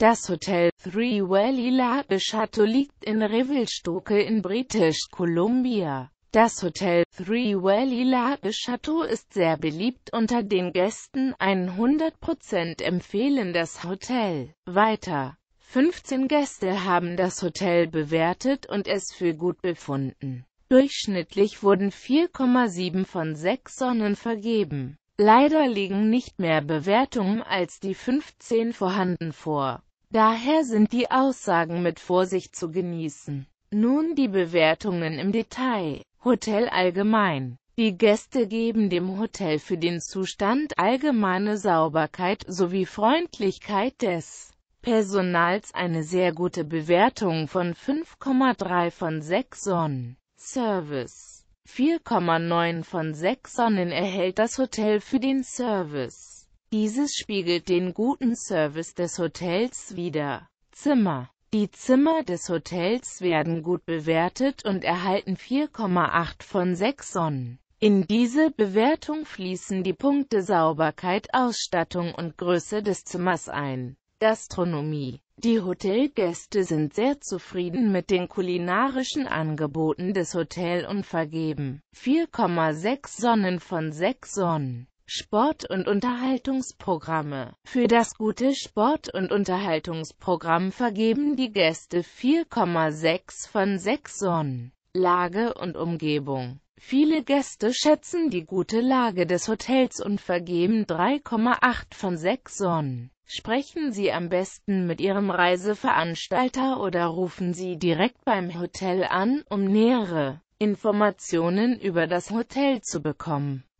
Das Hotel Three Valley La Chateau liegt in Revelstoke in British Columbia. Das Hotel Three Valley La Chateau ist sehr beliebt unter den Gästen, 100% empfehlen das Hotel. Weiter. 15 Gäste haben das Hotel bewertet und es für gut befunden. Durchschnittlich wurden 4,7 von 6 Sonnen vergeben. Leider liegen nicht mehr Bewertungen als die 15 vorhanden vor. Daher sind die Aussagen mit Vorsicht zu genießen. Nun die Bewertungen im Detail. Hotel allgemein. Die Gäste geben dem Hotel für den Zustand allgemeine Sauberkeit sowie Freundlichkeit des Personals eine sehr gute Bewertung von 5,3 von 6 Sonnen. Service 4,9 von 6 Sonnen erhält das Hotel für den Service. Dieses spiegelt den guten Service des Hotels wider. Zimmer die Zimmer des Hotels werden gut bewertet und erhalten 4,8 von 6 Sonnen. In diese Bewertung fließen die Punkte Sauberkeit, Ausstattung und Größe des Zimmers ein. Gastronomie Die Hotelgäste sind sehr zufrieden mit den kulinarischen Angeboten des Hotels und vergeben 4,6 Sonnen von 6 Sonnen. Sport- und Unterhaltungsprogramme. Für das gute Sport- und Unterhaltungsprogramm vergeben die Gäste 4,6 von 6 Sonnen. Lage und Umgebung. Viele Gäste schätzen die gute Lage des Hotels und vergeben 3,8 von 6 Sonnen. Sprechen Sie am besten mit Ihrem Reiseveranstalter oder rufen Sie direkt beim Hotel an, um nähere Informationen über das Hotel zu bekommen.